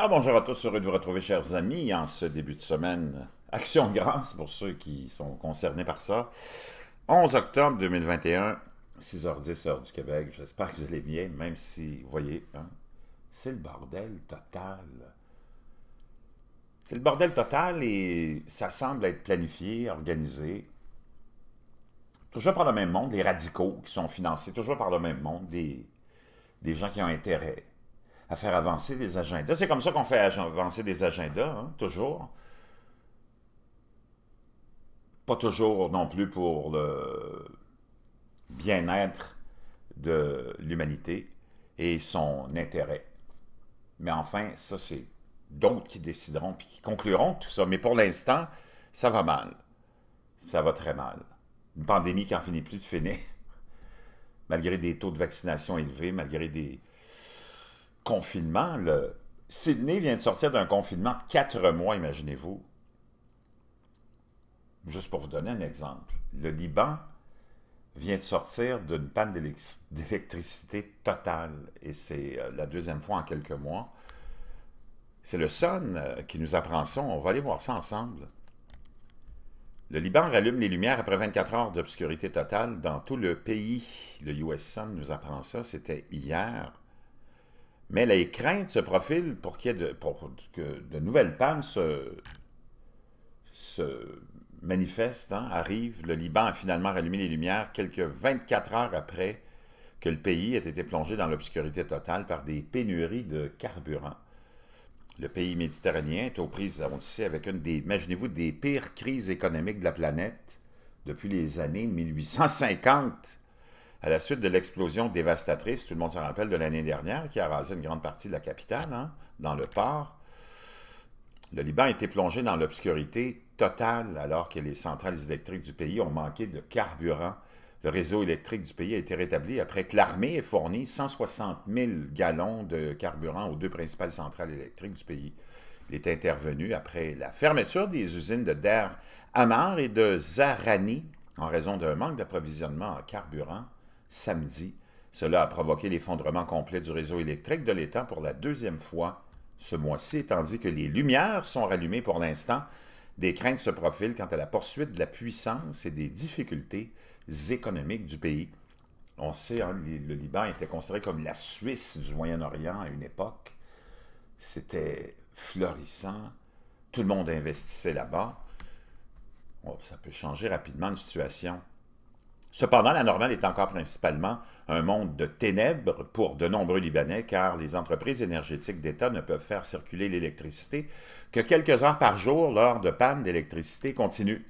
Ah, bonjour à tous, heureux de vous retrouver, chers amis, en ce début de semaine. Action de grâce pour ceux qui sont concernés par ça. 11 octobre 2021, 6h10 heure du Québec. J'espère que vous allez bien, même si, vous voyez, hein, c'est le bordel total. C'est le bordel total et ça semble être planifié, organisé. Toujours par le même monde, les radicaux qui sont financés toujours par le même monde, des gens qui ont intérêt à faire avancer des agendas. C'est comme ça qu'on fait avancer des agendas, hein, toujours. Pas toujours non plus pour le bien-être de l'humanité et son intérêt. Mais enfin, ça, c'est d'autres qui décideront puis qui concluront tout ça. Mais pour l'instant, ça va mal. Ça va très mal. Une pandémie qui n'en finit plus de finir, malgré des taux de vaccination élevés, malgré des, confinement, le Sydney vient de sortir d'un confinement de quatre mois, imaginez-vous. Juste pour vous donner un exemple, le Liban vient de sortir d'une panne d'électricité totale, et c'est euh, la deuxième fois en quelques mois. C'est le Sun euh, qui nous apprend ça, on va aller voir ça ensemble. Le Liban rallume les lumières après 24 heures d'obscurité totale dans tout le pays. Le US Sun nous apprend ça, c'était hier. Mais les craintes se profilent pour qu'il y ait de, pour que de nouvelles pannes se, manifestent. Hein. arrivent. Le Liban a finalement rallumé les lumières quelques 24 heures après que le pays ait été plongé dans l'obscurité totale par des pénuries de carburant. Le pays méditerranéen est aux prises, on le sait, avec une des, imaginez-vous, des pires crises économiques de la planète depuis les années 1850 à la suite de l'explosion dévastatrice, tout le monde se rappelle, de l'année dernière, qui a rasé une grande partie de la capitale, hein, dans le port. Le Liban a été plongé dans l'obscurité totale alors que les centrales électriques du pays ont manqué de carburant. Le réseau électrique du pays a été rétabli après que l'armée ait fourni 160 000 gallons de carburant aux deux principales centrales électriques du pays. Il est intervenu après la fermeture des usines de Der Amar et de Zarani en raison d'un manque d'approvisionnement en carburant samedi. Cela a provoqué l'effondrement complet du réseau électrique de l'État pour la deuxième fois ce mois-ci, tandis que les lumières sont rallumées pour l'instant. Des craintes se profilent quant à la poursuite de la puissance et des difficultés économiques du pays. On sait, hein, le Liban était considéré comme la Suisse du Moyen-Orient à une époque. C'était florissant. Tout le monde investissait là-bas. Oh, ça peut changer rapidement une situation. Cependant, la normale est encore principalement un monde de ténèbres pour de nombreux Libanais, car les entreprises énergétiques d'État ne peuvent faire circuler l'électricité que quelques heures par jour lors de pannes d'électricité continues.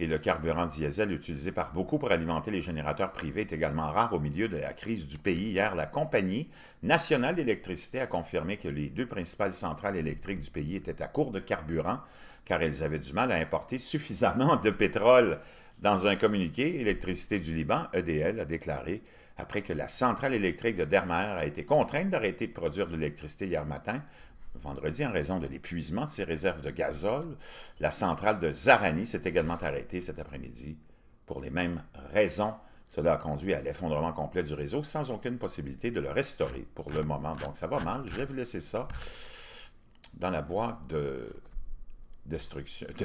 Et le carburant diesel utilisé par beaucoup pour alimenter les générateurs privés est également rare au milieu de la crise du pays. Hier, la Compagnie nationale d'électricité a confirmé que les deux principales centrales électriques du pays étaient à court de carburant, car elles avaient du mal à importer suffisamment de pétrole. Dans un communiqué, Électricité du Liban, EDL, a déclaré après que la centrale électrique de Dermer a été contrainte d'arrêter de produire de l'électricité hier matin, vendredi, en raison de l'épuisement de ses réserves de gazole, la centrale de Zarani s'est également arrêtée cet après-midi pour les mêmes raisons. Cela a conduit à l'effondrement complet du réseau sans aucune possibilité de le restaurer pour le moment. Donc ça va mal. Je vais vous laisser ça dans la boîte de de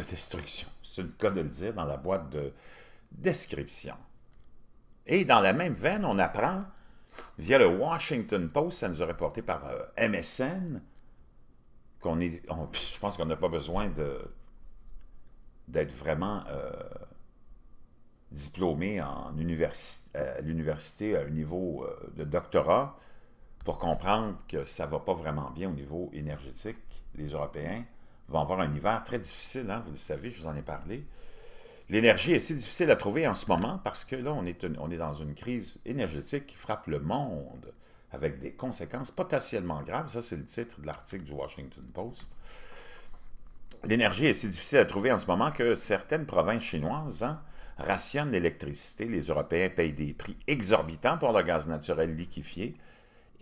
destruction, c'est le cas de le dire, dans la boîte de description. Et dans la même veine, on apprend, via le Washington Post, ça nous a reporté par euh, MSN, qu'on est, je pense qu'on n'a pas besoin d'être vraiment euh, diplômé en à euh, l'université à un niveau de doctorat pour comprendre que ça ne va pas vraiment bien au niveau énergétique, les Européens va avoir un hiver très difficile, hein, vous le savez, je vous en ai parlé. L'énergie est si difficile à trouver en ce moment parce que là, on est, on est dans une crise énergétique qui frappe le monde avec des conséquences potentiellement graves. Ça, c'est le titre de l'article du Washington Post. L'énergie est si difficile à trouver en ce moment que certaines provinces chinoises hein, rationnent l'électricité. Les Européens payent des prix exorbitants pour le gaz naturel liquéfié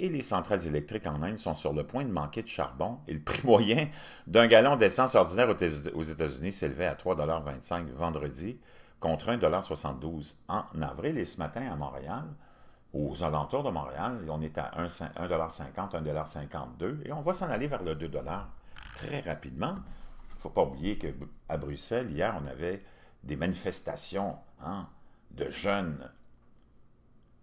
et les centrales électriques en Inde sont sur le point de manquer de charbon et le prix moyen d'un gallon d'essence ordinaire aux États-Unis s'élevait à 3,25 vendredi contre 1,72 en avril. Et ce matin à Montréal, aux alentours de Montréal, on est à 1,50 1,52 et on va s'en aller vers le 2 très rapidement. Il ne faut pas oublier qu'à Bruxelles, hier, on avait des manifestations hein, de jeunes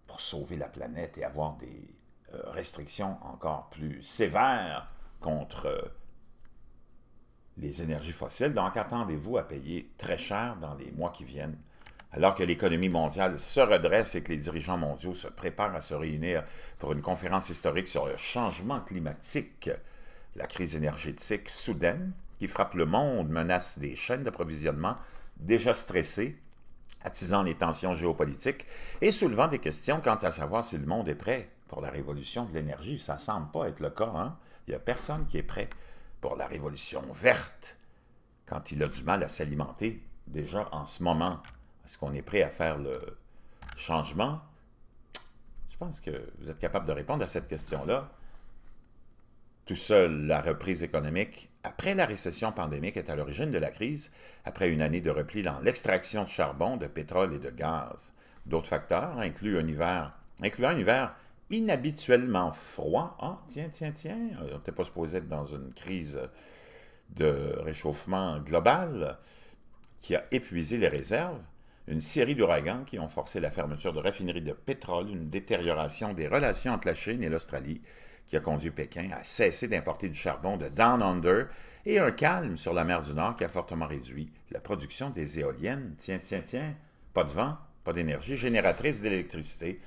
pour sauver la planète et avoir des euh, restrictions encore plus sévères contre euh, les énergies fossiles. Donc, attendez-vous à payer très cher dans les mois qui viennent, alors que l'économie mondiale se redresse et que les dirigeants mondiaux se préparent à se réunir pour une conférence historique sur le changement climatique. La crise énergétique soudaine qui frappe le monde menace des chaînes d'approvisionnement déjà stressées, attisant les tensions géopolitiques et soulevant des questions quant à savoir si le monde est prêt pour la révolution de l'énergie. Ça ne semble pas être le cas. Hein. Il n'y a personne qui est prêt pour la révolution verte quand il a du mal à s'alimenter déjà en ce moment. Est-ce qu'on est prêt à faire le changement? Je pense que vous êtes capable de répondre à cette question-là. Tout seul, la reprise économique après la récession pandémique est à l'origine de la crise, après une année de repli dans l'extraction de charbon, de pétrole et de gaz. D'autres facteurs, incluent un hiver, incluant un hiver inhabituellement froid. Ah, tiens, tiens, tiens, on euh, n'était pas supposé être dans une crise de réchauffement global qui a épuisé les réserves, une série d'ouragans qui ont forcé la fermeture de raffineries de pétrole, une détérioration des relations entre la Chine et l'Australie qui a conduit Pékin à cesser d'importer du charbon de Down Under et un calme sur la mer du Nord qui a fortement réduit la production des éoliennes. Tiens, tiens, tiens, pas de vent, pas d'énergie génératrice d'électricité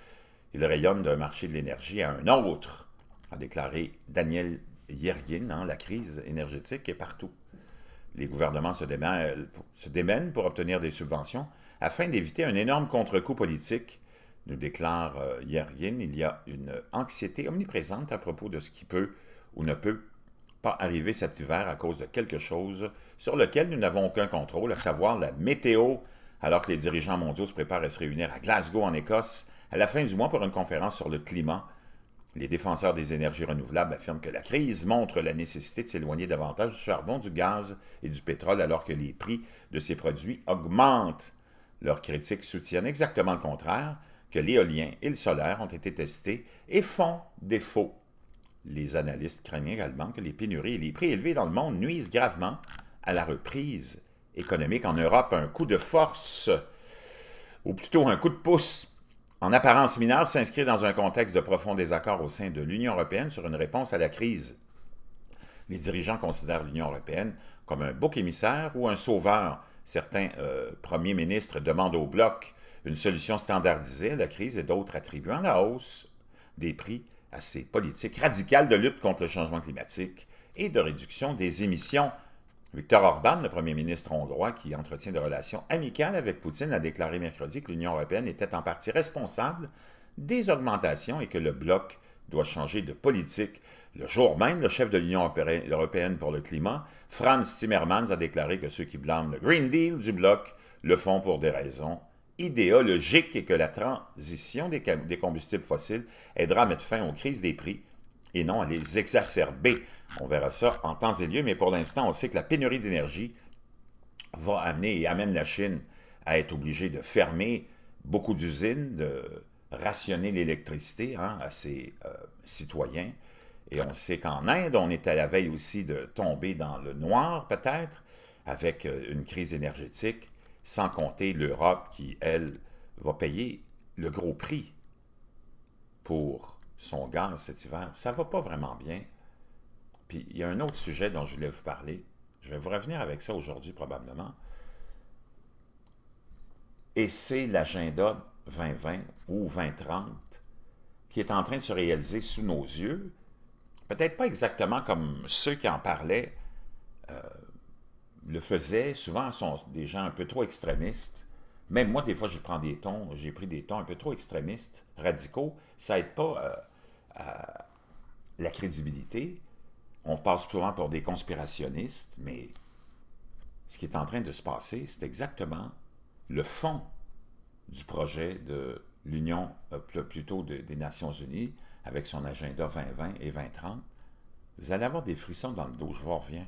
il rayonne d'un marché de l'énergie à un autre, a déclaré Daniel Yergin. Hein, la crise énergétique est partout. Les gouvernements se démènent, se démènent pour obtenir des subventions afin d'éviter un énorme contre-coup politique, nous déclare euh, Yergin. Il y a une anxiété omniprésente à propos de ce qui peut ou ne peut pas arriver cet hiver à cause de quelque chose sur lequel nous n'avons aucun contrôle, à savoir la météo, alors que les dirigeants mondiaux se préparent à se réunir à Glasgow en Écosse à la fin du mois, pour une conférence sur le climat, les défenseurs des énergies renouvelables affirment que la crise montre la nécessité de s'éloigner davantage du charbon, du gaz et du pétrole alors que les prix de ces produits augmentent. Leurs critiques soutiennent exactement le contraire, que l'éolien et le solaire ont été testés et font défaut. Les analystes craignent également que les pénuries et les prix élevés dans le monde nuisent gravement à la reprise économique en Europe, un coup de force, ou plutôt un coup de pouce en apparence mineure, s'inscrit dans un contexte de profond désaccord au sein de l'Union européenne sur une réponse à la crise. Les dirigeants considèrent l'Union européenne comme un bouc émissaire ou un sauveur. Certains euh, premiers ministres demandent au bloc une solution standardisée à la crise et d'autres attribuent la hausse des prix à ces politiques radicales de lutte contre le changement climatique et de réduction des émissions Viktor Orban, le premier ministre hongrois qui entretient des relations amicales avec Poutine, a déclaré mercredi que l'Union européenne était en partie responsable des augmentations et que le bloc doit changer de politique. Le jour même, le chef de l'Union européenne pour le climat, Franz Timmermans, a déclaré que ceux qui blâment le Green Deal du bloc le font pour des raisons idéologiques et que la transition des, des combustibles fossiles aidera à mettre fin aux crises des prix et non à les exacerber. On verra ça en temps et lieu, mais pour l'instant, on sait que la pénurie d'énergie va amener et amène la Chine à être obligée de fermer beaucoup d'usines, de rationner l'électricité hein, à ses euh, citoyens. Et on sait qu'en Inde, on est à la veille aussi de tomber dans le noir, peut-être, avec euh, une crise énergétique, sans compter l'Europe qui, elle, va payer le gros prix pour son gaz cet hiver, ça ne va pas vraiment bien. Puis il y a un autre sujet dont je voulais vous parler. Je vais vous revenir avec ça aujourd'hui probablement. Et c'est l'agenda 2020 ou 2030 qui est en train de se réaliser sous nos yeux. Peut-être pas exactement comme ceux qui en parlaient euh, le faisaient. Souvent, ce sont des gens un peu trop extrémistes. Même moi, des fois, je prends des tons, j'ai pris des tons un peu trop extrémistes, radicaux. Ça n'aide pas euh, la crédibilité, on passe souvent pour des conspirationnistes, mais ce qui est en train de se passer, c'est exactement le fond du projet de l'Union, euh, plutôt des Nations Unies, avec son agenda 2020 et 2030. Vous allez avoir des frissons dans le dos, je vous reviens.